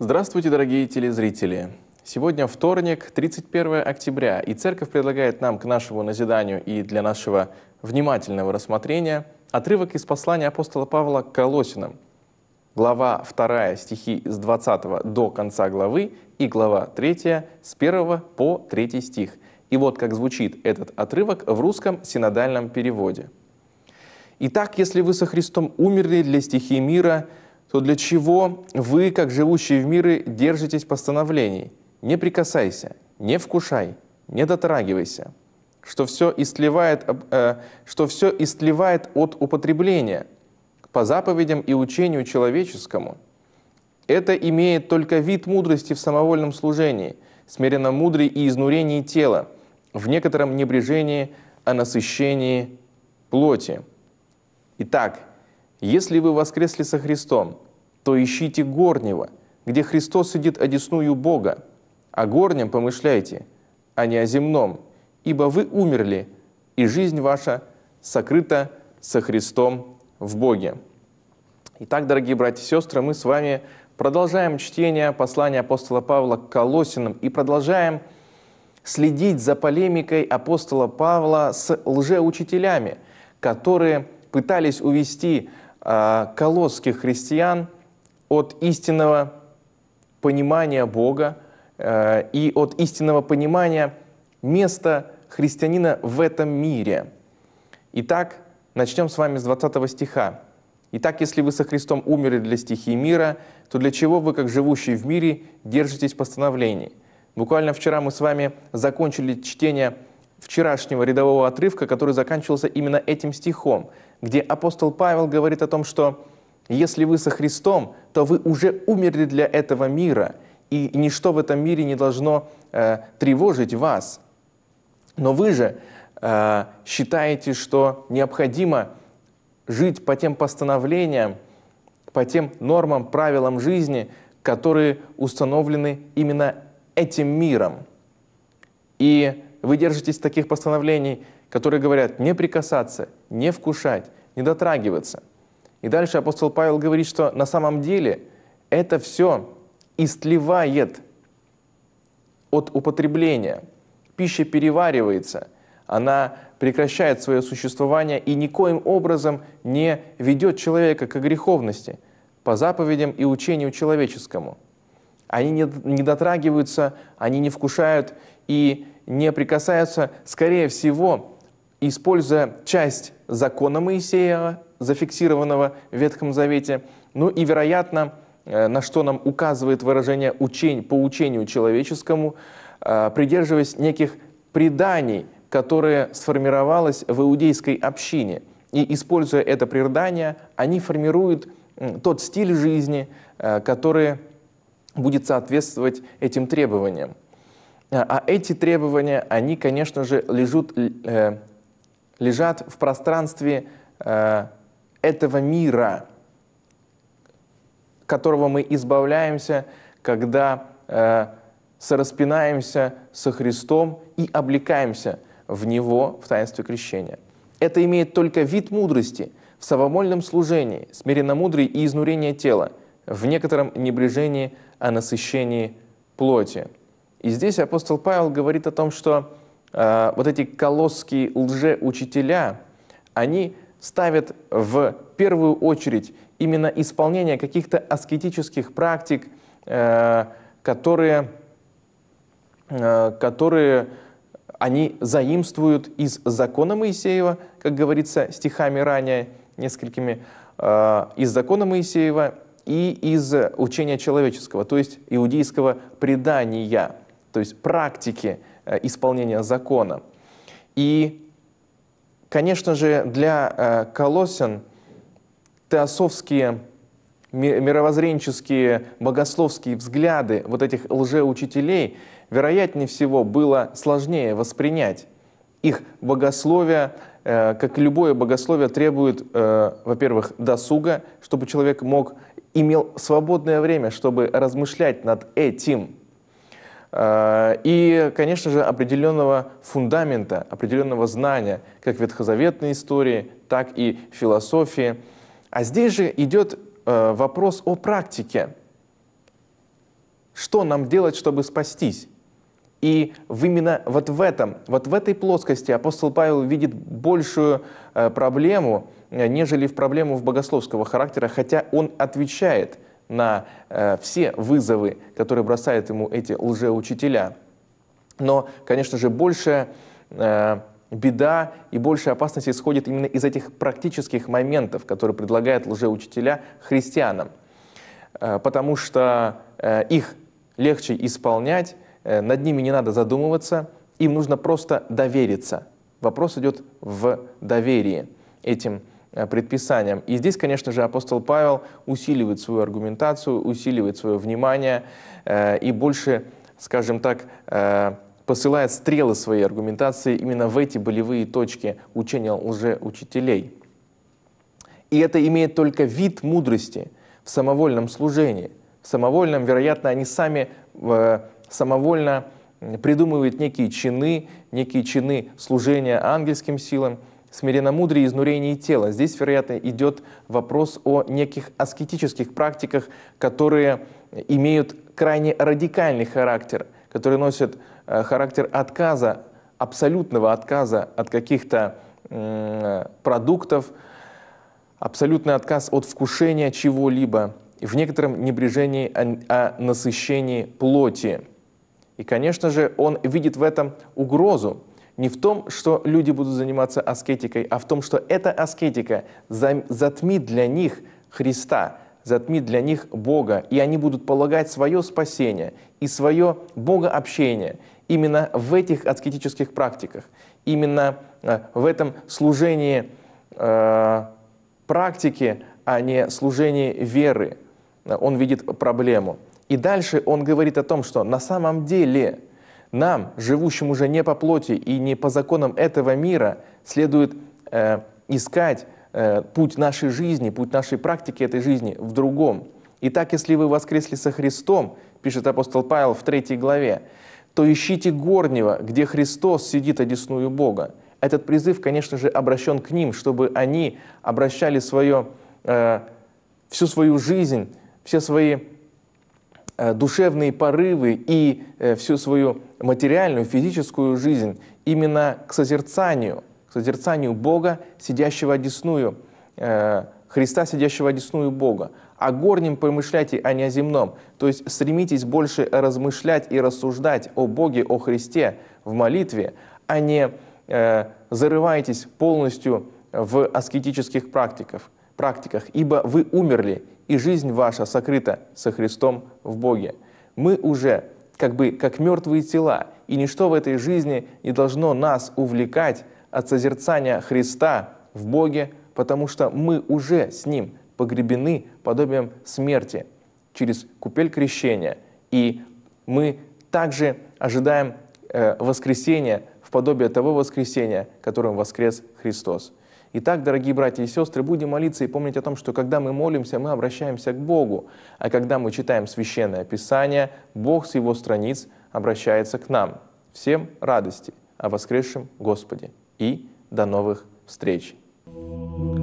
Здравствуйте, дорогие телезрители! Сегодня вторник, 31 октября, и Церковь предлагает нам к нашему назиданию и для нашего внимательного рассмотрения отрывок из послания апостола Павла к Колосинам – глава 2 стихи с 20 до конца главы и глава 3 с 1 по 3 стих. И вот как звучит этот отрывок в русском синодальном переводе. «Итак, если вы со Христом умерли для стихии мира, то для чего вы, как живущие в мире, держитесь постановлений? Не прикасайся, не вкушай, не дотрагивайся, что все истлевает, э, что все истлевает от употребления – по заповедям и учению человеческому. Это имеет только вид мудрости в самовольном служении, смиренно мудрый и изнурении тела, в некотором небрежении о а насыщении плоти. Итак, если вы воскресли со Христом, то ищите горнего, где Христос сидит одесную Бога. О горнем помышляйте, а не о земном, ибо вы умерли, и жизнь ваша сокрыта со Христом в Боге. Итак, дорогие братья и сестры, мы с вами продолжаем чтение послания апостола Павла к Колосинам и продолжаем следить за полемикой апостола Павла с лжеучителями, которые пытались увести а, колосских христиан от истинного понимания Бога э, и от истинного понимания места христианина в этом мире. Итак, Начнем с вами с 20 стиха. «Итак, если вы со Христом умерли для стихии мира, то для чего вы, как живущие в мире, держитесь постановлений?» Буквально вчера мы с вами закончили чтение вчерашнего рядового отрывка, который заканчивался именно этим стихом, где апостол Павел говорит о том, что «если вы со Христом, то вы уже умерли для этого мира, и ничто в этом мире не должно э, тревожить вас. Но вы же Э, считаете, что необходимо жить по тем постановлениям, по тем нормам, правилам жизни, которые установлены именно этим миром. И вы держитесь таких постановлений, которые говорят не прикасаться, не вкушать, не дотрагиваться. И дальше апостол Павел говорит, что на самом деле это все истлевает от употребления. Пища переваривается, она прекращает свое существование и никоим образом не ведет человека к греховности по заповедям и учению человеческому. Они не, не дотрагиваются, они не вкушают и не прикасаются, скорее всего, используя часть закона Моисея, зафиксированного в Ветхом Завете, ну и, вероятно, э, на что нам указывает выражение учень, по учению человеческому, э, придерживаясь неких преданий, которое сформировалось в иудейской общине. И используя это предание, они формируют тот стиль жизни, э, который будет соответствовать этим требованиям. А, а эти требования, они, конечно же, лежат, э, лежат в пространстве э, этого мира, которого мы избавляемся, когда сораспинаемся со Христом и облекаемся – в Него в таинстве крещения. Это имеет только вид мудрости в совомольном служении, смиренномудрии и изнурении тела, в некотором небрежении о а насыщении плоти. И здесь апостол Павел говорит о том, что э, вот эти колосские лжеучителя, они ставят в первую очередь именно исполнение каких-то аскетических практик, э, которые, э, которые они заимствуют из закона Моисеева, как говорится стихами ранее, несколькими, э, из закона Моисеева и из учения человеческого, то есть иудейского предания, то есть практики э, исполнения закона. И, конечно же, для э, теософские мировоззренческие, богословские взгляды вот этих лжеучителей, вероятнее всего, было сложнее воспринять. Их богословие, э, как и любое богословие, требует, э, во-первых, досуга, чтобы человек мог, имел свободное время, чтобы размышлять над этим. Э, и, конечно же, определенного фундамента, определенного знания, как ветхозаветной истории, так и философии. А здесь же идет Э, вопрос о практике. Что нам делать, чтобы спастись? И именно вот в этом, вот в этой плоскости апостол Павел видит большую э, проблему, э, нежели в проблему в богословского характера, хотя он отвечает на все вызовы, которые бросают ему эти лжеучителя. Но, конечно же, большая беда и большая опасность исходит именно из этих практических моментов, которые предлагают лжеучителя христианам. Э, потому что э, их легче исполнять, э, над ними не надо задумываться, им нужно просто довериться. Вопрос идет в доверии этим предписаниям. И здесь, конечно же, апостол Павел усиливает свою аргументацию, усиливает свое внимание и больше, скажем так, посылает стрелы своей аргументации именно в эти болевые точки учения лжеучителей. И это имеет только вид мудрости в самовольном служении. В самовольном, вероятно, они сами э, самовольно придумывают некие чины, некие чины служения ангельским силам, смиренномудрие, изнурение тела. Здесь, вероятно, идет вопрос о неких аскетических практиках, которые имеют крайне радикальный характер – которые носят э, характер отказа, абсолютного отказа от каких-то продуктов, абсолютный отказ от вкушения чего-либо, в некотором небрежении о, а, о а насыщении плоти. И, конечно же, он видит в этом угрозу. Не в том, что люди будут заниматься аскетикой, а в том, что эта аскетика затмит для них Христа затмит для них Бога, и они будут полагать свое спасение и свое богообщение именно в этих аскетических практиках, именно э, в этом служении э, практики, а не служении веры. Он видит проблему. И дальше он говорит о том, что на самом деле нам, живущим уже не по плоти и не по законам этого мира, следует э, искать Э, путь нашей жизни, путь нашей практики этой жизни в другом. Итак, если вы воскресли со Христом, пишет апостол Павел в третьей главе, то ищите горнего, где Христос сидит одесную а Бога. Этот призыв, конечно же, обращен к ним, чтобы они обращали свое, э, всю свою жизнь, все свои э, душевные порывы и э, всю свою материальную, физическую жизнь именно к созерцанию – созерцанию Бога, сидящего одесную, э, Христа, сидящего одесную Бога. О горнем помышляйте, а не о земном. То есть стремитесь больше размышлять и рассуждать о Боге, о Христе в молитве, а не э, зарывайтесь полностью в аскетических практиках, практиках, ибо вы умерли, и жизнь ваша сокрыта со Христом в Боге. Мы уже как бы как мертвые тела, и ничто в этой жизни не должно нас увлекать от созерцания Христа в Боге, потому что мы уже с Ним погребены подобием смерти через купель крещения, и мы также ожидаем э, воскресения в подобие того воскресения, которым воскрес Христос. Итак, дорогие братья и сестры, будем молиться и помнить о том, что когда мы молимся, мы обращаемся к Богу, а когда мы читаем Священное Писание, Бог с Его страниц обращается к нам. Всем радости о воскресшем Господе! и до новых встреч.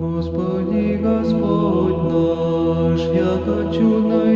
Господи, Господь наш, яко чудно